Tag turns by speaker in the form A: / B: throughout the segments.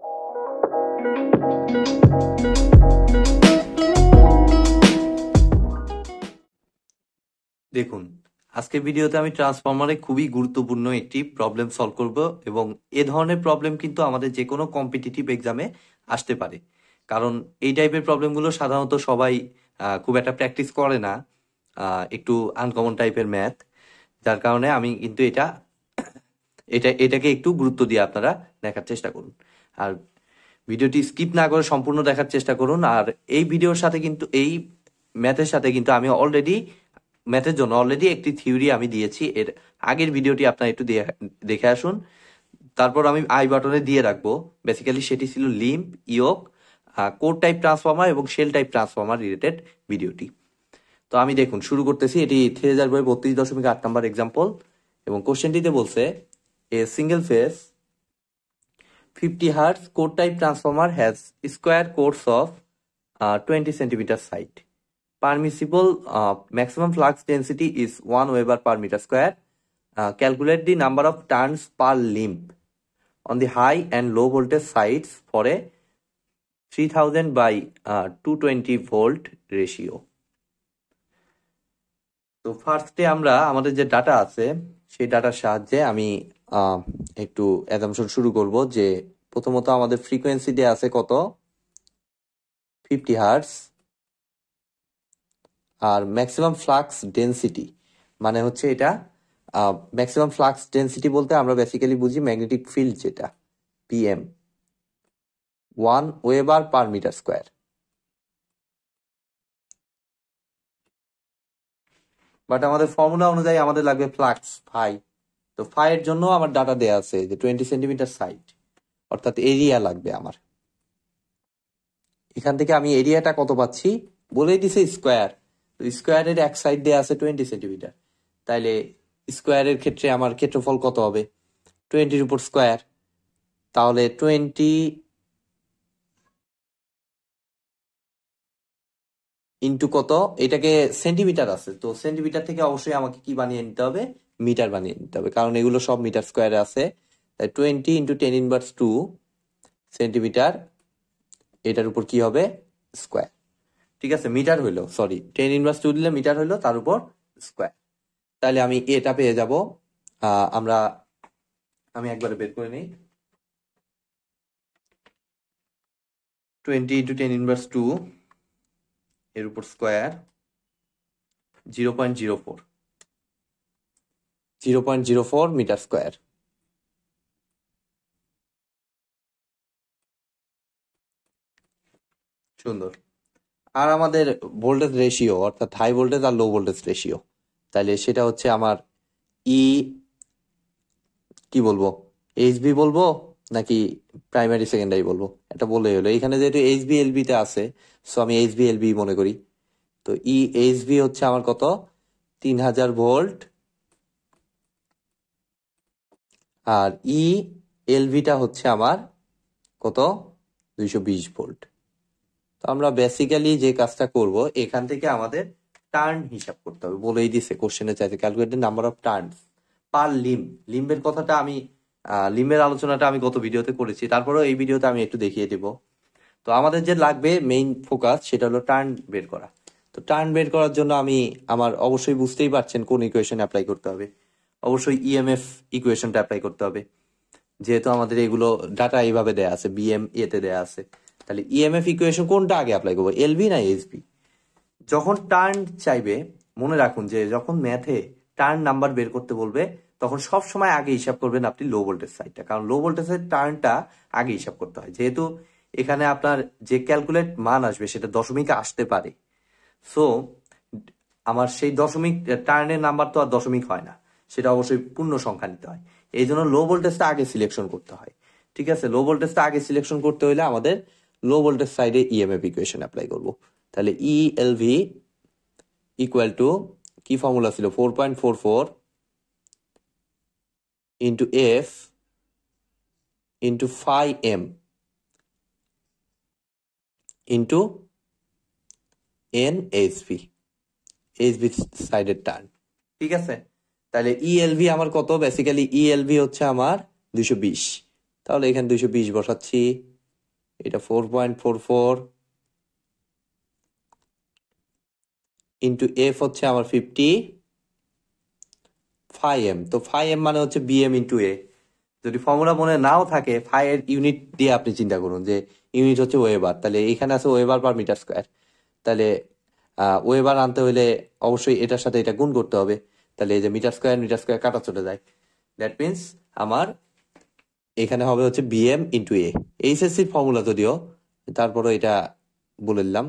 A: দেখুন আজকে ভিডিওতে আমি ট্রান্সফর্মারে খুবই গুরুত্বপূর্ণ একটি প্রবলেম সলভ করব এবং এ ধরনের প্রবলেম কিন্তু আমাদের যে কোনো কম্পিটিটিভ এক্সামে আসতে পারে কারণ এই টাইপের প্রবলেমগুলো সাধারণত সবাই খুব একটা প্র্যাকটিস করে না একটু আনকমন টাইপের ম্যাথ যার কারণে আমি কিন্তু এটা এটা এটাকে একটু গুরুত্ব দিয়ে আপনারা দেখার চেষ্টা করুন আর ভিডিওটি স্কিপ না করে সম্পূর্ণ দেখার চেষ্টা করুন আর এই ভিডিওর সাথে কিন্তু এই ম্যাথের সাথে কিন্তু আমি অলরেডি ম্যাথের জন্য অলরেডি একটি থিওরি আমি দিয়েছি এর আগের ভিডিওটি আপনার একটু দেখে আসুন তারপর আমি আই বাটনে দিয়ে রাখবো বেসিক্যালি সেটি ছিল limb yoke core type transformer এবং সেল টাইপ ট্রান্সফর্মার রিলেটেড ভিডিওটি তো আমি দেখুন শুরু করতেছি এটি থ্রি হাজার বই বত্রিশ দশমিক আট নাম্বার এক্সাম্পল এবং কোশ্চেনটিতে বলছে a single phase 50 hertz core type transformer has square cores of uh, 20 centimeter side. Permissible uh, maximum flux density is 1 Weber per meter square. Uh, calculate the number of turns per limb on the high and low voltage sides for a 3000 by uh, 220 volt ratio. তো ফার্স্টে আমরা আমাদের যে data আছে সেই ডাটার সাহায্যে আমি একটু অ্যাজামশন শুরু করব যে প্রথমত আমাদের ফ্রিকোয়েন্সি দেয়া আছে কত ফিফটি হার্স আর ম্যাক্সিমাম ফ্লাক্স ডেন্সিটি মানে হচ্ছে এটা ম্যাক্সিমাম ফ্লাক্স ডেন্সিটি বলতে আমরা বেসিক্যালি বুঝি ম্যাগনেটিক ফিল্ড যেটা BM one weber per metre square but আমাদের ফর্মুলা অনুযায়ী আমাদের লাগবে ফ্লাক্স ফাইভ তো ফাইয়ের জন্য আমার ডাটা দেয়া আছে যে টোয়েন্টি সেন্টিমিটার সাইড অর্থাৎ এরিয়া লাগবে আমার এখান থেকে আমি এরিয়াটা কত পাচ্ছি বলেই দিছে স্কোয়ার তো স্কোয়ারের এক সাইড দেওয়া আছে টোয়েন্টি সেন্টিমিটার তাইলে স্কোয়ারের ক্ষেত্রে আমার ক্ষেত্রফল কত হবে টোয়েন্টির উপর স্কোয়ার তাহলে টোয়েন্টি ইন্টু কত এটাকে সেন্টিমিটার আছে তো সেন্টিমিটার থেকে অবশ্যই আমাকে কি বানিয়ে নিতে হবে মিটার বানিয়ে নিতে হবে কারণ এগুলো সব মিটার স্কোয়ারে আছে তাই twenty into ten inverse two centimetre এটার উপর কি হবে স্কোয়ার ঠিক আছে মিটার হইলো সরি টেন ইনভার্স টু দিলে মিটার হইলো তার উপর স্কোয়ার তাহলে আমি এটা পেয়ে যাব আমরা আমি একবারে বের করে নিই twenty into ten inverse two এর উপর square zero point zero four zero point zero four metre square সুন্দর আর আমাদের ভোল্টেজ রেশিও অর্থাৎ হাই ভোল্টেজ আর লো ভোল্টেজ রেশিও তাহলে সেটা হচ্ছে আমার ই e, কি বলবো এইচ বি বলবো নাকি প্রাইমারি সেকেন্ডারি বলবো এটা বলে হলো এখানে যেহেতু এইচ বি এল বিতে আছে সো আমি এইচ বি এল বি মনে করি তো ই এইচ বি হচ্ছে আমার কত তিন হাজার ভোল্ট আর ই e, এলভিটা হচ্ছে আমার কত দুইশো বিশ ভোল্ট তো আমরা বেসিক্যালি যে কাজটা করব এখান থেকে আমাদের টার্ন হিসাব করতে হবে বলেই দিছে কোশ্চেনে চাইছে calculated number of turn per limb লিম্বের কথাটা আমি লিমের আলোচনাটা আমি গত ভিডিওতে করেছি তারপরেও এই ভিডিওতে আমি একটু দেখিয়ে দেব তো আমাদের যে লাগবে মেইন ফোকাস সেটা হলো টার্ন বের করা তো টার্ন বের করার জন্য আমি আমার অবশ্যই বুঝতেই পারছেন কোন ইকুয়েশন অ্যাপ্লাই করতে হবে অবশ্যই ইএমএফ ইকুয়েশনটা অ্যাপ্লাই করতে হবে যেহেতু আমাদের এগুলো ডাটা এইভাবে দেয়া আছে বিএম এতে e দেয়া আছে তাহলে ইএমএফ e ইকুয়েশন কোনটা আগে অ্যাপ্লাই করবো এলবি না এসবি যখন টার্ন চাইবে মনে রাখুন যে যখন ম্যাথে টার্ন নাম্বার বের করতে বলবে তখন সব সময় আগে হিসাব করবেন আপনি লো ভোল্টেজ সাইডটা কারণ লো ভোল্টেজের টার্নটা আগে হিসাব করতে হয় যেহেতু এখানে আপনার যে ক্যালকুলেট মান আসবে সেটা দশমিকে আসতে পারে সো আমার সেই দশমিক টার্নের নাম্বার তো আর দশমিক হয় না সেটা অবশ্যই পূর্ণ সংখ্যা নিতে হয় এই জন্য লো ভোল্টেজটা আগে সিলেকশন করতে হয় ঠিক আছে লো ভোল্টেজটা আগে সিলেকশন করতে হলে আমাদের লো ভোল্টেজ সাইডে ইএমএফ ইকুয়েশন অ্যাপ্লাই করব তাহলে E L V equal to কি ফর্মুলা ছিল four point four four into F into phi M into N H V সাইডের টার্ন ঠিক আছে তাহলে ইএলভি e আমার কত বেসিক্যালি ইএলভি e হচ্ছে আমার দুশো বিশ তাহলে এখানে দুশো বিশ বসাচ্ছি এটা four point four four into F হচ্ছে আমার ফিফটি ফাইভ এম তো ফাইভ এম মানে হচ্ছে বিএম ইন্টু এ যদি ফর্মুলা মনে নাও থাকে ফাইভ এর ইউনিট দিয়ে আপনি চিন্তা করুন যে ইউনিট হচ্ছে ওয়েবার তাহলে এখানে আছে ওয়েবার পার মিটার স্কোয়ার তাহলে ওয়েবার আনতে হলে অবশ্যই এটার সাথে এটা গুণ করতে হবে তাহলে এই যে মিটার স্কোয়ার মিটার স্কোয়ার কাটা চলে যায় দ্যাট মিনস আমার এখানে হবে হচ্ছে বিএম ইন্টু এ এইচএসসির ফর্মুলা যদিও তারপরও এটা বলে দিলাম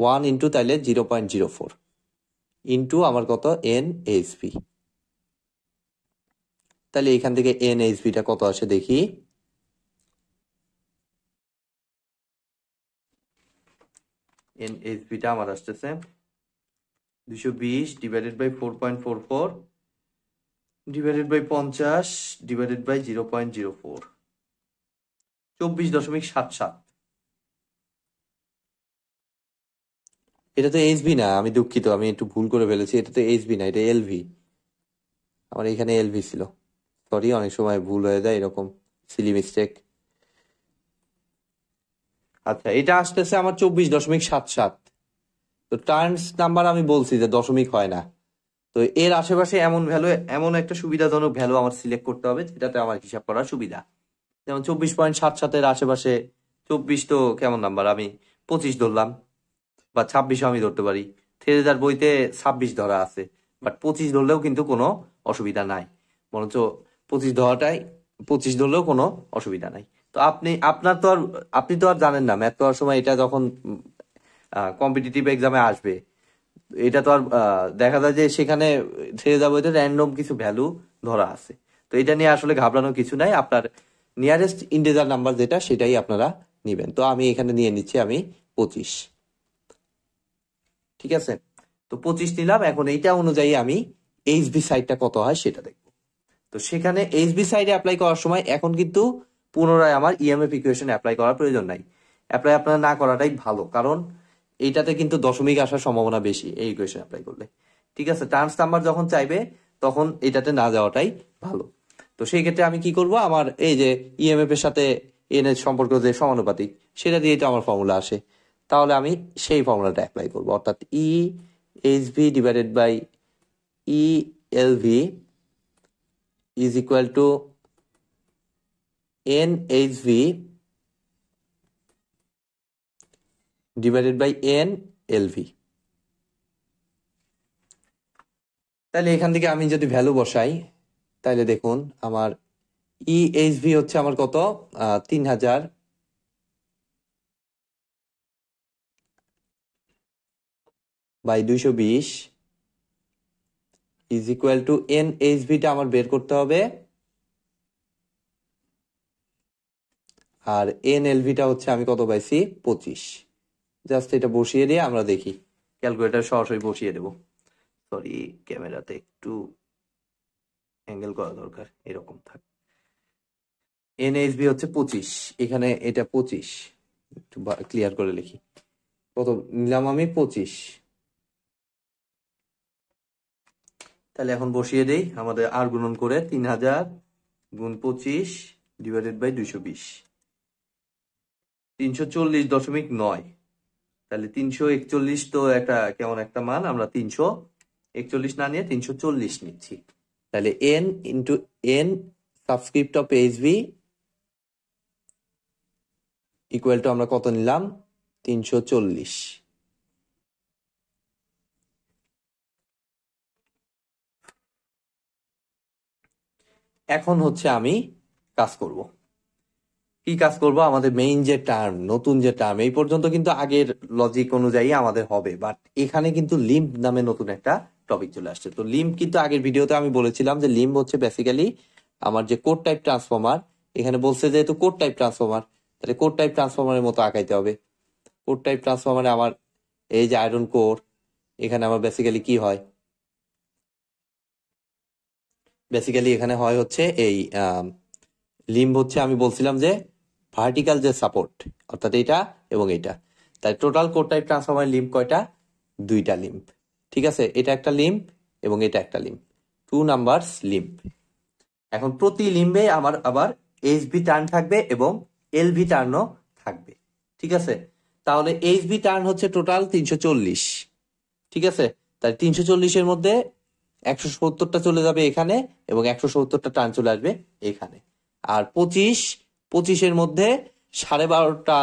A: ওয়ান ইন্টু তাইলে zero point zero four into আমার কত এন এইচপি তাহলে এখান থেকে এন এইচপিটা কত আসে দেখি এন এইচপিটা আমার আসতেছে দুশো বিশ divided by four point four four divided by পঞ্চাশ divided by zero point zero four চব্বিশ দশমিক সাত সাত এটা তো এইচবি না আমি দুঃখিত আমি একটু ভুল করে ফেলেছি এটা তো এইচবি না এটা এলভি আমার এখানে এলভি ছিল সরি অনেক সময় ভুল হয়ে যায় এরকম সিলি মিস্টেক আচ্ছা এটা আসতেছে আমার চব্বিশ দশমিক সাত সাত তো টার্নস নাম্বার আমি বলছি যে দশমিক হয় না তো এর আশেপাশে এমন ভ্যালু এমন একটা সুবিধাজনক ভ্যালু আমার সিলেক্ট করতে হবে যেটাতে আমার হিসাব করার সুবিধা যেমন চব্বিশ পয়েন্ট সাত সাতের আশেপাশে চব্বিশ তো কেমন নাম্বার আমি পঁচিশ ধরলাম বা ছাব্বিশও আমি ধরতে পারি থ্রেজার বইতে ছাব্বিশ ধরা আছে বাট পঁচিশ ধরলেও কিন্তু কোনো অসুবিধা নাই বরঞ্চ পঁচিশ ধরাটাই পঁচিশ ধরলেও কোনো অসুবিধা নাই তো আপনি আপনার তো আর আপনি তো আর জানেন না ম্যাথ করার সময় এটা যখন কম্পিটিটিভ এক্সামে আসবে এটা তো আর দেখা যায় যে সেখানে ছেড়ে যাবো এটা র্যান্ডম কিছু ভ্যালু ধরা আছে তো এটা নিয়ে আসলে ঘাবড়ানো কিছু নাই আপনার নিয়ারেস্ট ইন্টেজার নাম্বার যেটা সেটাই আপনারা নেবেন তো আমি এখানে নিয়ে নিচ্ছি আমি পঁচিশ ঠিক আছে তো পঁচিশ নিলাম এখন এইটা অনুযায়ী আমি এইচ বি সাইডটা কত হয় সেটা দেখব তো সেখানে এইচ বি সাইডে অ্যাপ্লাই করার সময় এখন কিন্তু পুনরায় আমার ইএমএফ ইকুয়েশন অ্যাপ্লাই করার প্রয়োজন নাই অ্যাপ্লাই আপনারা না করাটাই ভালো কারণ এইটাতে কিন্তু দশমিক আসার সম্ভাবনা বেশি এই ইকুয়েশন অ্যাপ্লাই করলে ঠিক আছে টার্মস নাম্বার যখন চাইবে তখন এটাতে না যাওয়াটাই ভালো তো সেই ক্ষেত্রে আমি কি করব আমার এই যে ইএমএফ এর সাথে এন এর সম্পর্ক যে সমানুপাতিক সেটা দিয়ে তো আমার ফর্মুলা আসে তাহলে আমি সেই ফর্মুলাটা অ্যাপ্লাই করব অর্থাৎ E H V divided by E L V is equal to N H V divided by N L V তাহলে এখান থেকে আমি যদি ভ্যালু বসাই তাহলে দেখুন আমার ইএইচভি e হচ্ছে আমার কত তিন হাজার বাই দুইশো বিশ is equal to N H ভিটা আমার বের করতে হবে আর এন এলভিটা হচ্ছে আমি কত পাইছি পঁচিশ জাস্ট এটা বসিয়ে দিয়ে আমরা দেখি ক্যালকুলেটার সরাসরি বসিয়ে দেব সরি ক্যামেরাতে একটু অ্যাঙ্গেল করা দরকার এরকম থাক এনএসবি হচ্ছে পঁচিশ এখানে এটা পঁচিশ একটু ক্লিয়ার করে লিখি কত নিলাম আমি পঁচিশ তাহলে এখন বসিয়ে দেই আমাদের আর গুণন করে তিন হাজার গুণ পঁচিশ ডিভাইডেড বাই দুইশো বিশ তিনশো চল্লিশ দশমিক নয় তাহলে তিনশো একচল্লিশ তো একটা কেমন একটা মান আমরা তিনশো একচল্লিশ না নিয়ে তিনশো চল্লিশ নিচ্ছি তাহলে N into N subscript of H equal to আমরা কত নিলাম তিনশো চল্লিশ এখন হচ্ছে আমি কাজ করবো কি কাজ করব আমাদের মেইন যে টার্ম নতুন যে টার্ম এই পর্যন্ত কিন্তু আগের লজিক অনুযায়ী আমাদের হবে বাট এখানে কিন্তু লিম্প নামে নতুন একটা টপিক চলে আসছে তো লিম্প কিন্তু আগের ভিডিওতে আমি বলেছিলাম যে লিম্প হচ্ছে বেসিক্যালি আমার যে কোড টাইপ ট্রান্সফর্মার এখানে বলছে যেহেতু কোড টাইপ ট্রান্সফর্মার তাহলে কোড টাইপ ট্রান্সফর্মারের মতো আঁকাইতে হবে কোড টাইপ ট্রান্সফর্মারে আমার এই যে আয়রন কোর এখানে আমার বেসিক্যালি কি হয় বেসিক্যালি এখানে হয় হচ্ছে এই লিম্ব হচ্ছে আমি বলছিলাম যে ভার্টিক্যাল যে সাপোর্ট অর্থাৎ এটা এবং এটা তাই total core type transformer limb কয়টা দুইটা লিম্প ঠিক আছে এটা একটা লিম্প এবং এটা একটা লিম্প টু নাম্বারস লিম্প এখন প্রতি লিম্বে আমার আবার এইচবি টার্ন থাকবে এবং এলভি টার্নও থাকবে ঠিক আছে তাহলে এইচবি টার্ন হচ্ছে টোটাল তিনশো চল্লিশ ঠিক আছে তাই তিনশো চল্লিশের মধ্যে একশো সত্তরটা চলে যাবে এখানে এবং একশো সত্তরটা টার্ন চলে আসবে এখানে আর পঁচিশ পঁচিশের মধ্যে সাড়ে বারোটা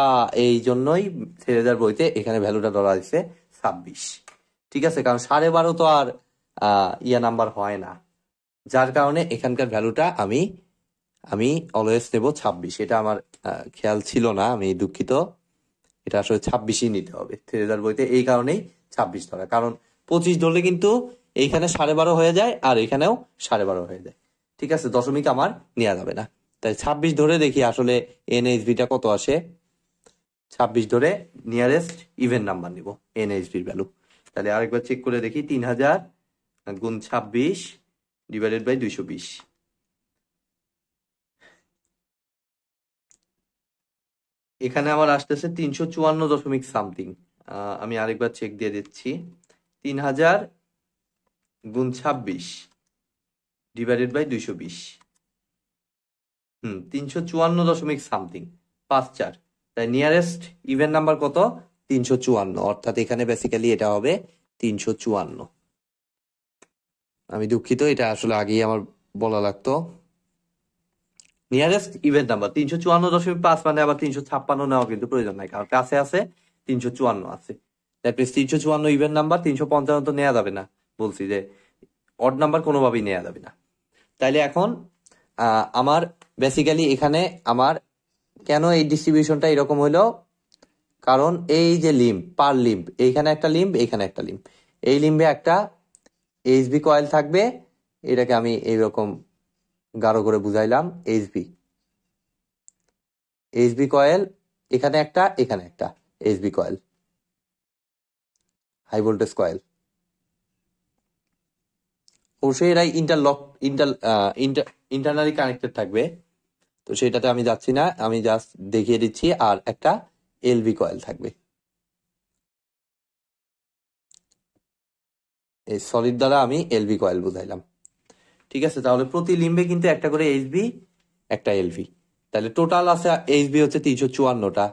A: এই জন্যই ছেড়ে দেওয়ার বইতে এখানে ভ্যালুটা ধরা দিচ্ছে ছাব্বিশ ঠিক আছে কারণ সাড়ে বারো তো আর ইয়া নাম্বার হয় না যার কারণে এখানকার ভ্যালুটা আমি আমি অলওয়েজ নেব ছাব্বিশ এটা আমার খেয়াল ছিল না আমি দুঃখিত এটা আসলে ছাব্বিশই নিতে হবে হাজার বইতে এই কারণেই ছাব্বিশ ধরা কারণ পঁচিশ ধরলে কিন্তু এইখানে সাড়ে বারো হয়ে যায় আর এখানেও সাড়ে বারো হয়ে যায় ঠিক আছে দশমিক আমার নেওয়া যাবে না তাই ছাব্বিশ ধরে দেখি আসলে এনএইচবিটা কত আসে ছাব্বিশ ধরে নিয়ারেস্ট ইভেন নাম্বার নিব এনএইচবির ভ্যালু তাহলে আরেকবার চেক করে দেখি তিন হাজার গুণ ছাব্বিশ ডিভাইডেড বাই দুইশো বিশ এখানে আমার আসতেছে তিনশো চুয়ান্ন দশমিক সামথিং আমি আরেকবার চেক দিয়ে দিচ্ছি তিন হাজার গুণ ছাব্বিশ ডিভাইডেড বাই দুইশো বিশ হুম তিনশো চুয়ান্ন দশমিক সামথিং পাঁচ চার তাই নিয়ারেস্ট ইভেন্ট নাম্বার কত তিনশো চুয়ান্ন অর্থাৎ এখানে বেসিক্যালি এটা হবে তিনশো চুয়ান্ন আমি দুঃখিত এটা আসলে আগেই আমার বলা লাগতো নিয়ারেস্ট ইভেন্ট নাম্বার তিনশো চুয়ান্ন দশমিক পাঁচ মানে আবার তিনশো ছাপ্পান্ন নেওয়া কিন্তু প্রয়োজন নাই কারণ কাছে আছে তিনশো চুয়ান্ন আছে তিনশো চুয়ান্ন ইভেন্ট নাম্বার তিনশো পঞ্চান্ন তো নেওয়া যাবে না বলছি যে অড নাম্বার কোনোভাবেই নেওয়া যাবে না তাইলে এখন আমার বেসিক্যালি এখানে আমার কেন এই ডিস্ট্রিবিউশনটা এরকম হলো কারণ এই যে লিম্প পার লিম্প এইখানে একটা লিম্প এইখানে একটা লিম্প এই লিম্বে একটা এইচবি কয়েল থাকবে এটাকে আমি এইরকম গাঢ় করে বুঝাইলাম এইচবি এইচবি কয়েল এখানে একটা এখানে একটা HV coil high voltage coil অবশ্যই এরা interlock inter inter internally connected থাকবে তো সেটাতে আমি যাচ্ছি না আমি জাস্ট দেখিয়ে দিচ্ছি আর একটা এলভি কয়েল থাকবে এই সলিড দ্বারা আমি এলভি কয়েল বুঝাইলাম ঠিক আছে তাহলে প্রতি লিম্বে কিন্তু একটা করে এইচবি একটা এলভি তাহলে টোটাল আছে এইচবি হচ্ছে তিনশো চুয়ান্নটা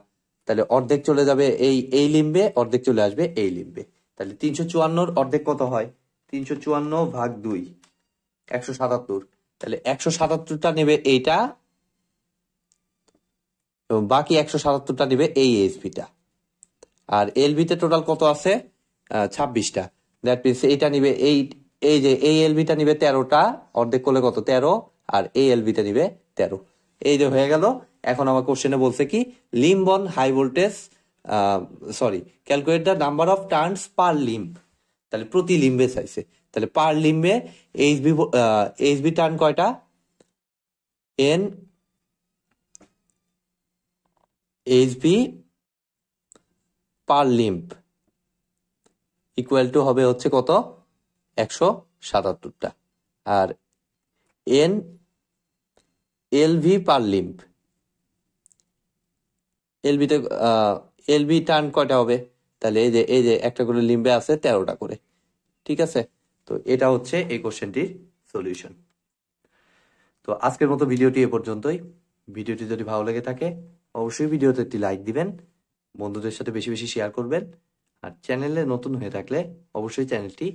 A: তাহলে অর্ধেক চলে যাবে এই এই লিম্বে অর্ধেক চলে আসবে এই লিম্বে তাহলে তিনশো চুয়ান্নর অর্ধেক কত হয় তিনশো চুয়ান্ন ভাগ দুই একশো সাতাত্তর তাহলে একশো সাতাত্তরটা নেবে এইটা এবং বাকি একশো সাতাত্তরটা নিবে এই এইচপিটা আর এলভিতে টোটাল কত আছে ছাব্বিশটা দ্যাট মিনস এইটা নিবে এই এই যে এই এলভিটা নিবে তেরোটা অর্ধেক করলে কত তেরো আর এই এলভিটা নিবে তেরো এই যে হয়ে গেল এখন আমার কোশ্চেনে বলছে কি লিম্বন high voltage sorry calculate the number of turns per limb তাহলে প্রতি লিম্বে চাইছে তাহলে পার লিম্বে এইচবি এইচবি টার্ন কয়টা N HV per limb equal to হবে হচ্ছে কত একশো সাতাত্তরটা আর এন এলভি পার লিম্প এলভিতে এলভি টার্ন কয়টা হবে তাহলে এই যে এই যে একটা করে লিম্বে আছে তেরোটা করে ঠিক আছে তো এটা হচ্ছে এই কোশ্চেনটির সলিউশন তো আজকের মতো ভিডিওটি এ পর্যন্তই ভিডিওটি যদি ভালো লেগে থাকে অবশ্যই ভিডিওতে একটি লাইক দিবেন বন্ধুদের সাথে বেশি বেশি শেয়ার করবেন আর চ্যানেলে নতুন হয়ে থাকলে অবশ্যই চ্যানেলটি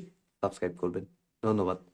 A: সাবস্ক্রাইব করবেন ধন্যবাদ